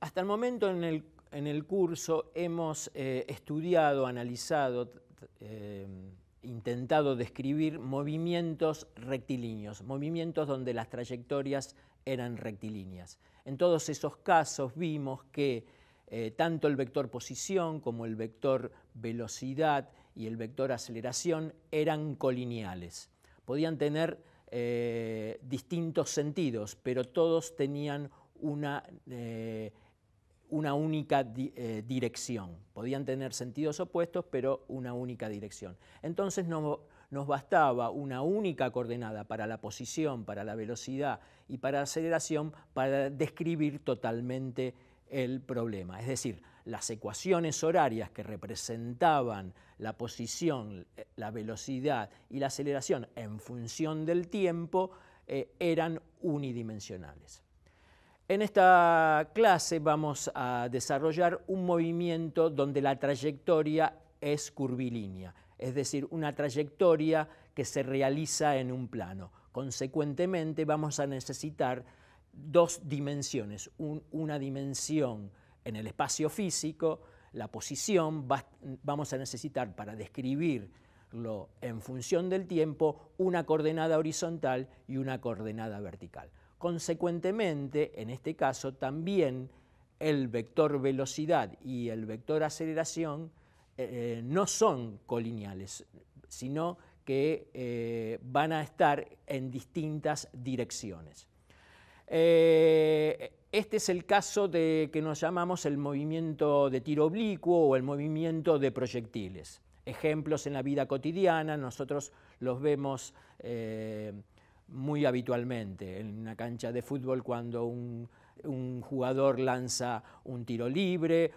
Hasta el momento en el, curso hemos eh, estudiado, analizado, eh, intentado describir movimientos rectilíneos, movimientos donde las trayectorias eran rectilíneas. En todos esos casos vimos que eh, tanto el vector posición como el vector velocidad y el vector aceleración eran colineales. Podían tener distintos sentidos, pero todos tenían una una única eh, dirección. Podían tener sentidos opuestos, pero una única dirección. Entonces no, nos bastaba una única coordenada para la posición, para la velocidad y para la aceleración para describir totalmente el problema. Es decir, las ecuaciones horarias que representaban la posición, eh, la velocidad y la aceleración en función del tiempo eh, eran unidimensionales. En esta clase vamos a desarrollar un movimiento donde la trayectoria es curvilínea, es decir, una trayectoria que se realiza en un plano. Consecuentemente vamos a necesitar dos dimensiones, una dimensión en el espacio físico, la posición, vamos a necesitar para describirlo en función del tiempo una coordenada horizontal y una coordenada vertical. Consecuentemente, en este caso, también el vector velocidad y el vector aceleración eh, no son colineales, sino que eh, van a estar en distintas direcciones. Eh, este es el caso de que nos llamamos el movimiento de tiro oblicuo o el movimiento de proyectiles. Ejemplos en la vida cotidiana, nosotros los vemos muy habitualmente en una cancha de fútbol cuando un, jugador lanza un tiro libre,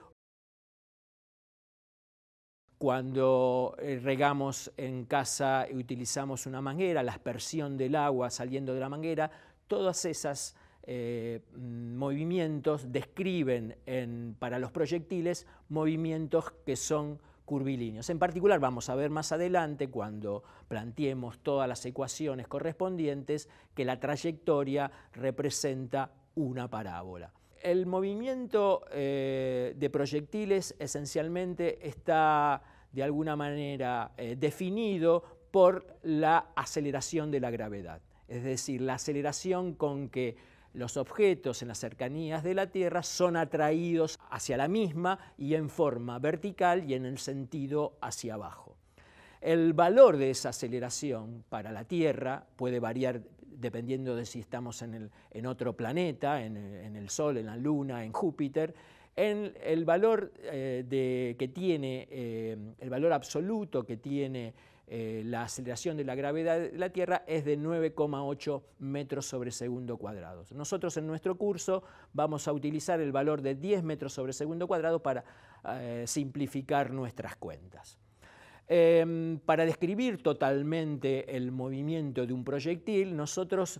cuando eh, regamos en casa y utilizamos una manguera, la aspersión del agua saliendo de la manguera, todas esas eh, movimientos describen para los proyectiles movimientos que son curvilíneos. En particular vamos a ver más adelante cuando planteemos todas las ecuaciones correspondientes que la trayectoria representa una parábola. El movimiento eh, de proyectiles esencialmente está de alguna manera eh, definido por la aceleración de la gravedad, es decir, la aceleración con que los objetos en las cercanías de la Tierra son atraídos hacia la misma y en forma vertical y en el sentido hacia abajo. El valor de esa aceleración para la Tierra puede variar dependiendo de si estamos en, otro planeta, en, el Sol, en la Luna, en Júpiter. el valor eh, que tiene, eh, el valor absoluto que tiene eh, la aceleración de la gravedad de la Tierra es de 9,8 metros sobre segundo cuadrados. Nosotros en nuestro curso vamos a utilizar el valor de 10 metros sobre segundo cuadrado para eh, simplificar nuestras cuentas. Em, para describir totalmente el movimiento de un proyectil, nosotros eh,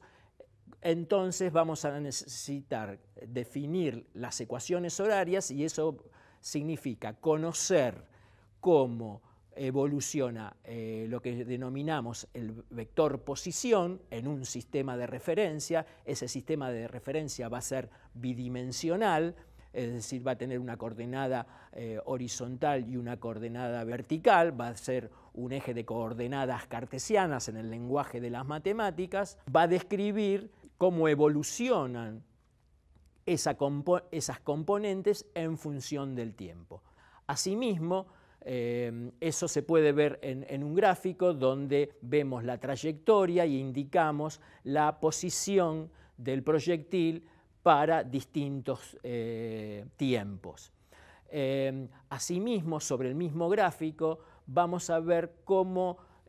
entonces vamos a necesitar definir las ecuaciones horarias y eso significa conocer cómo evoluciona eh, lo que denominamos el vector posición en un sistema de referencia. Ese sistema de referencia va a ser bidimensional, es decir, va a tener una coordenada eh, horizontal y una coordenada vertical, va a ser un eje de coordenadas cartesianas en el lenguaje de las matemáticas, va a describir cómo evolucionan esas componentes en función del tiempo. Asimismo, Em, eso se puede ver en, un gráfico donde vemos la trayectoria y indicamos la posición del proyectil para distintos eh, tiempos. Em, asimismo, sobre el mismo gráfico, vamos a ver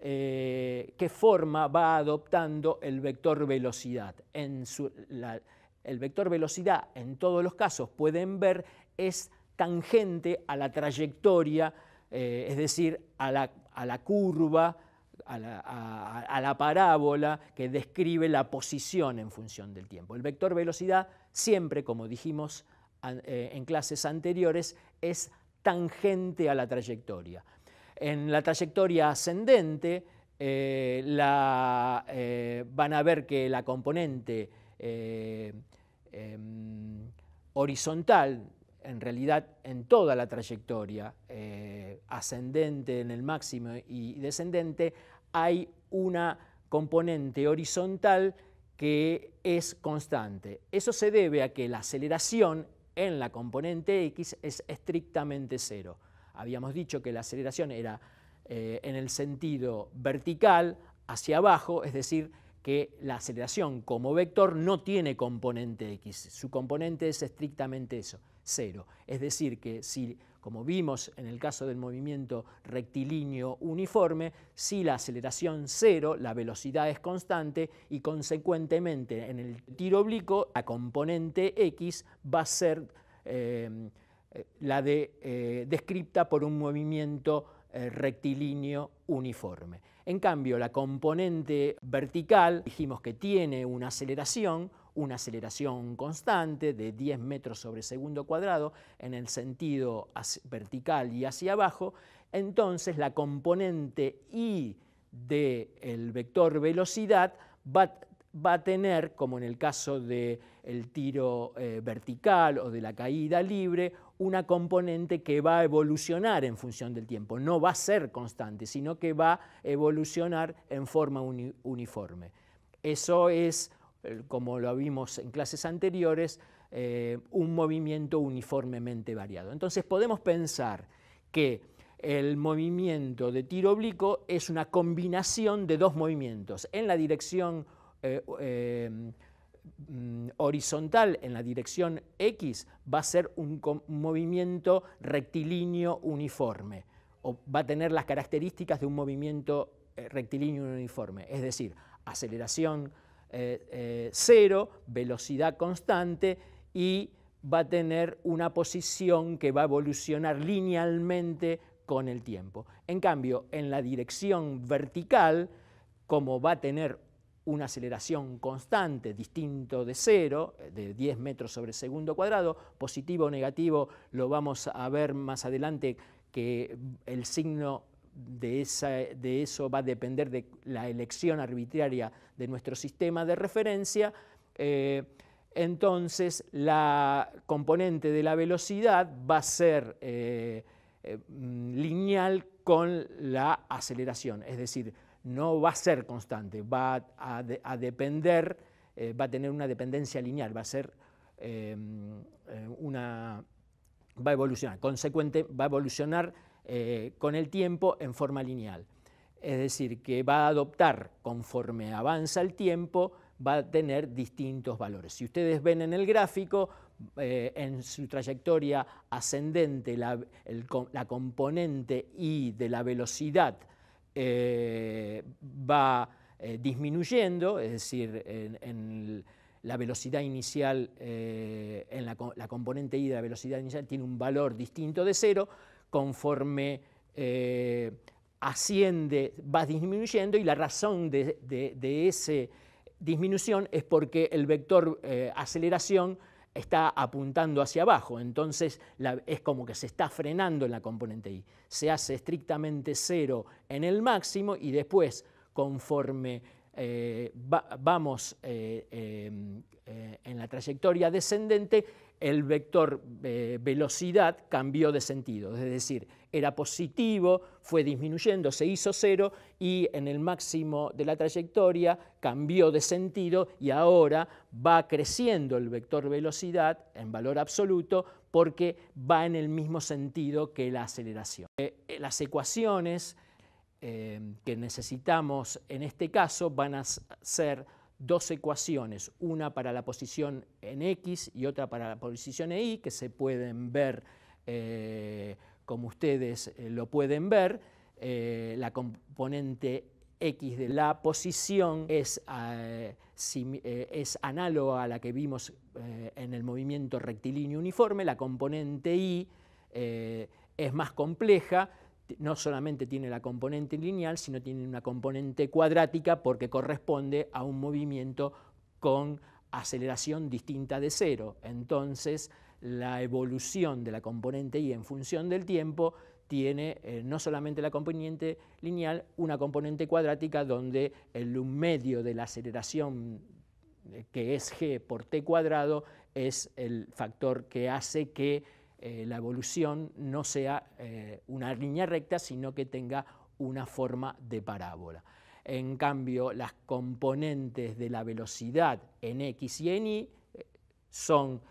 eh, qué forma va adoptando el vector velocidad. el vector velocidad, en todos los casos, pueden ver, es tangente a la trayectoria eh, es decir, a la, curva, a la, parábola que describe la posición en función del tiempo. El vector velocidad siempre, como dijimos eh, en clases anteriores, es tangente a la trayectoria. En la trayectoria ascendente eh, van a ver que la componente em, horizontal en realidad en toda la trayectoria eh, ascendente en el máximo y descendente, hay una componente horizontal que es constante. Eso se debe a que la aceleración en la componente X es estrictamente cero. Habíamos dicho que la aceleración era eh, en el sentido vertical hacia abajo, es decir, que la aceleración como vector no tiene componente x, su componente es estrictamente eso, cero. Es decir, que si, como vimos en el caso del movimiento rectilíneo uniforme, si la aceleración cero, la velocidad es constante y consecuentemente en el tiro oblicuo la componente x va a ser em, eh, la de, eh, descripta por un movimiento eh, rectilíneo uniforme. En cambio, la componente vertical dijimos que tiene una aceleración, una aceleración constante de 10 metros sobre segundo cuadrado en el sentido vertical y hacia abajo, entonces la componente i del vector velocidad va, a tener, como en el caso del tiro eh, vertical o de la caída libre, una componente que va a evolucionar en función del tiempo, no va a ser constante, sino que va a evolucionar en forma uniforme. Eso es, eh, como lo vimos en clases anteriores, eh, un movimiento uniformemente variado. Entonces podemos pensar que el movimiento de tiro oblicuo es una combinación de dos movimientos en la dirección eh, Mm, horizontal en la dirección X va a ser un, movimiento rectilíneo uniforme o va a tener las características de un movimiento eh, rectilíneo uniforme, es decir, aceleración eh, eh, cero, velocidad constante y va a tener una posición que va a evolucionar linealmente con el tiempo. En cambio, en la dirección vertical, como va a tener una aceleración constante, distinto de cero, eh, de 10 metros sobre segundo cuadrado, positivo o negativo, lo vamos a ver más adelante que el signo de, esa, de eso va a depender de la elección arbitraria de nuestro sistema de referencia. Eh, entonces, la componente de la velocidad va a ser eh, mm, lineal con la aceleración, es decir, no va a ser constante, va a, depender, eh, va a tener una dependencia lineal, va a ser em, eh, una, va a evolucionar, consecuente, va a evolucionar eh, con el tiempo en forma lineal. Es decir, que va a adoptar, conforme avanza el tiempo, va a tener distintos valores. Si ustedes ven en el gráfico, en su trayectoria ascendente, la, la componente y de la velocidad eh, va eh, disminuyendo, es decir, en, la velocidad inicial, eh, en la, componente I de la velocidad inicial tiene un valor distinto de cero, conforme asciende va disminuyendo y la razón de esa disminución es porque el vector aceleración está apuntando hacia abajo, entonces la, es como que se está frenando en la componente I. Se hace estrictamente cero en el máximo y después, conforme eh, vamos eh, em, eh, en la trayectoria descendente, el vector velocidad cambió de sentido, es decir, era positivo, fue disminuyendo, se hizo cero y en el máximo de la trayectoria cambió de sentido y ahora va creciendo el vector velocidad en valor absoluto porque va en el mismo sentido que la aceleración. las ecuaciones Em, que necesitamos en este caso van a ser dos ecuaciones, una para la posición en X y otra para la posición en Y, que se pueden ver eh, como ustedes eh, lo pueden ver. Eh, la componente X de la posición es análoga a la que vimos en el movimiento rectilíneo uniforme, la componente Y es más compleja, no solamente tiene la componente lineal, sino tiene una componente cuadrática porque corresponde a un movimiento con aceleración distinta de cero. Entonces, la evolución de la componente y en función del tiempo tiene eh, no solamente la componente lineal, una componente cuadrática donde el medio de la aceleración eh, que es g por t cuadrado es el factor que hace que eh, la evolución no sea eh, una línea recta, sino que tenga una forma de parábola. En cambio, las componentes de la velocidad en x y en y eh, son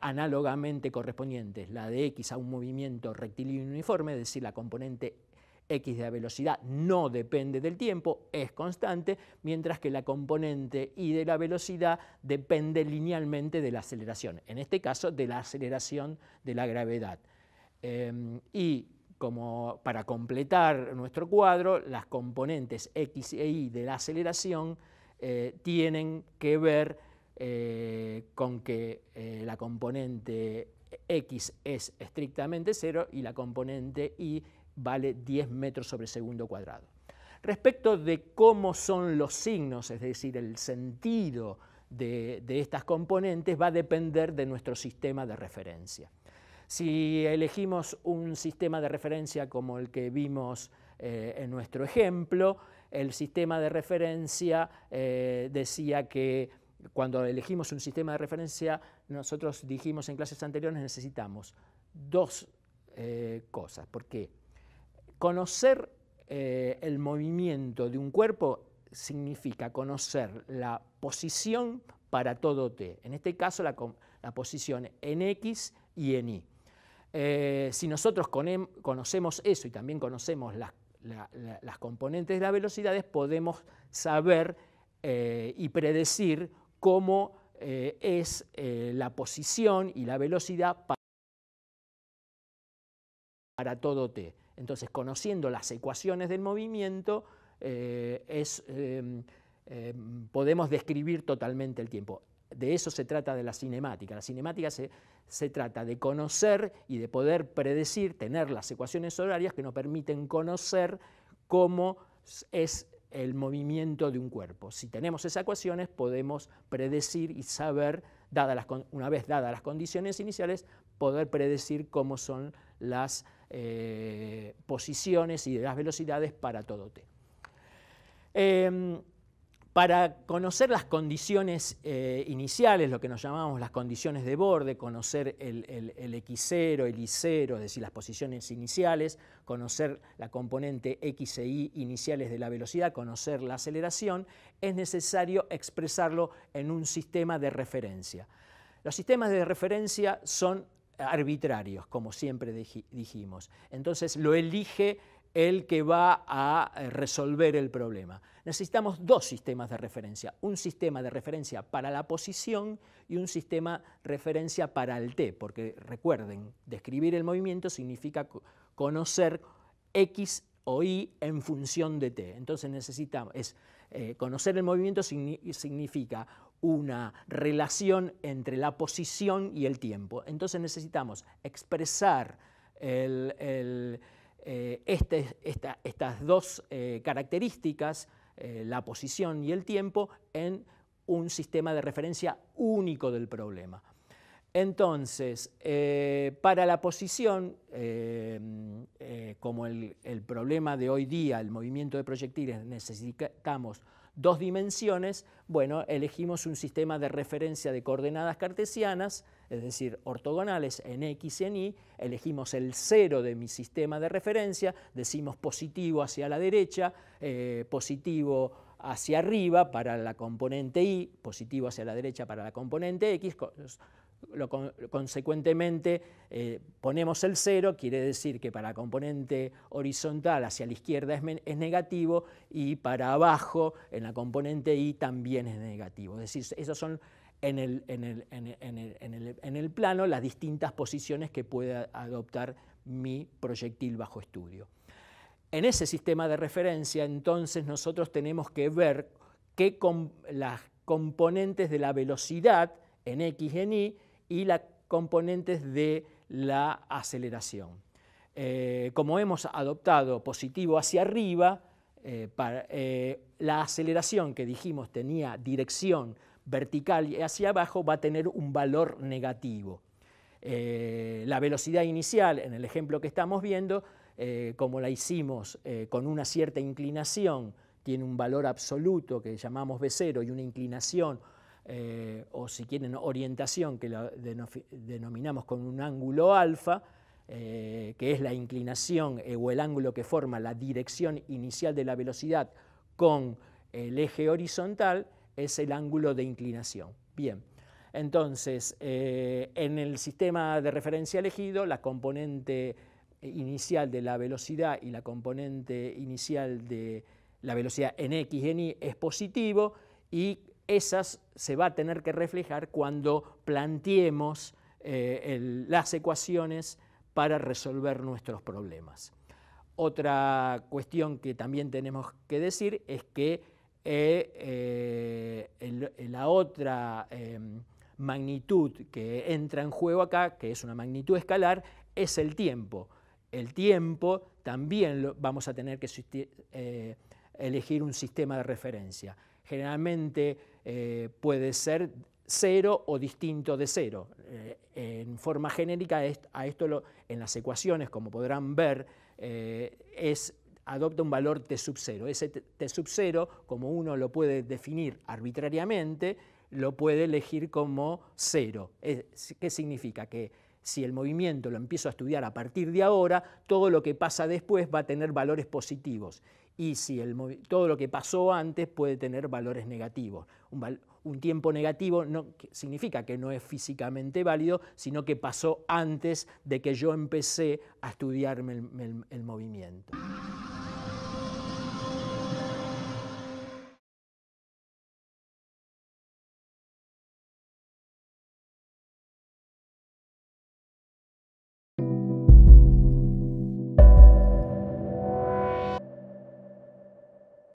análogamente correspondientes, la de x a un movimiento rectilíneo uniforme, es decir, la componente x de la velocidad no depende del tiempo, es constante, mientras que la componente y de la velocidad depende linealmente de la aceleración, en este caso de la aceleración de la gravedad. Em, y como para completar nuestro cuadro, las componentes x e y de la aceleración eh, tienen que ver eh, con que eh, la componente x es estrictamente cero y la componente y vale 10 metros sobre segundo cuadrado. Respecto de cómo son los signos, es decir, el sentido de, estas componentes, va a depender de nuestro sistema de referencia. Si elegimos un sistema de referencia como el que vimos eh, en nuestro ejemplo, el sistema de referencia eh, decía que cuando elegimos un sistema de referencia, nosotros dijimos en clases anteriores necesitamos dos eh, cosas. ¿Por qué? Conocer eh, el movimiento de un cuerpo significa conocer la posición para todo t. En este caso, la, posición en x y en y. Eh, si nosotros conocemos eso y también conocemos las, componentes de las velocidades, podemos saber eh, y predecir cómo es la posición y la velocidad para todo t. Entonces, conociendo las ecuaciones del movimiento, eh, em, em, podemos describir totalmente el tiempo. De eso se trata de la cinemática. La cinemática se, trata de conocer y de poder predecir, tener las ecuaciones horarias que nos permiten conocer cómo es el movimiento de un cuerpo. Si tenemos esas ecuaciones podemos predecir y saber, una vez dadas las condiciones iniciales, poder predecir cómo son las eh, posiciones y de las velocidades para todo T. Em, para conocer las condiciones eh, iniciales, lo que nos llamamos las condiciones de borde, conocer el, el X0, el Y0, es decir, las posiciones iniciales, conocer la componente X e Y iniciales de la velocidad, conocer la aceleración, es necesario expresarlo en un sistema de referencia. Los sistemas de referencia son arbitrarios, como siempre dijimos. Entonces lo elige el que va a eh, resolver el problema. Necesitamos dos sistemas de referencia, un sistema de referencia para la posición y un sistema de referencia para el T, porque recuerden, describir el movimiento significa conocer X o Y en función de T. Entonces necesitamos, es, eh, conocer el movimiento significa una relación entre la posición y el tiempo. Entonces necesitamos expresar eh, este, estas dos eh, características, eh, la posición y el tiempo, en un sistema de referencia único del problema. Entonces, eh, para la posición, eh, eh, como el, el, problema de hoy día, el movimiento de proyectiles, necesitamos dos dimensiones, bueno, elegimos un sistema de referencia de coordenadas cartesianas, es decir, ortogonales en X y en Y, elegimos el cero de mi sistema de referencia, decimos positivo hacia la derecha, positivo hacia arriba para la componente Y, positivo hacia la derecha para la componente X, consecuentemente, eh, ponemos el cero, quiere decir que para componente horizontal hacia la izquierda es, negativo y para abajo en la componente y también es negativo. Es decir, esas son en el, plano las distintas posiciones que puede adoptar mi proyectil bajo estudio. En ese sistema de referencia, entonces, nosotros tenemos que ver qué las componentes de la velocidad en X, y en Y, y las componentes de la aceleración. Eh, como hemos adoptado positivo hacia arriba, eh, eh, la aceleración que dijimos tenía dirección vertical y hacia abajo va a tener un valor negativo. la velocidad inicial, en el ejemplo que estamos viendo, como la hicimos con una cierta inclinación, tiene un valor absoluto que llamamos V0 y una inclinación eh, o si quieren orientación, que la denominamos con un ángulo alfa, eh, que es la inclinación eh, o el ángulo que forma la dirección inicial de la velocidad con el eje horizontal, es el ángulo de inclinación. Bien, entonces, en el sistema de referencia elegido, la componente inicial de la velocidad y la componente inicial de la velocidad en x y en y es positivo y esas se va a tener que reflejar cuando planteemos eh, las ecuaciones para resolver nuestros problemas. Otra cuestión que también tenemos que decir es que eh, eh, la otra em, magnitud que entra en juego acá, que es una magnitud escalar, es el tiempo. El tiempo también lo, vamos a tener que elegir un sistema de referencia. Generalmente eh, puede ser cero o distinto de cero. Eh, en forma genérica a esto en las ecuaciones, como podrán ver, eh, adopta un valor t sub 0. Ese t sub 0, como uno lo puede definir arbitrariamente, lo puede elegir como cero. ¿Qué significa? Que si el movimiento lo empiezo a estudiar a partir de ahora, todo lo que pasa después va a tener valores positivos. Y si todo lo que pasó antes puede tener valores negativos. Un, tiempo negativo no significa que no es físicamente válido, sino que pasó antes de que yo empecé a estudiarme el movimiento.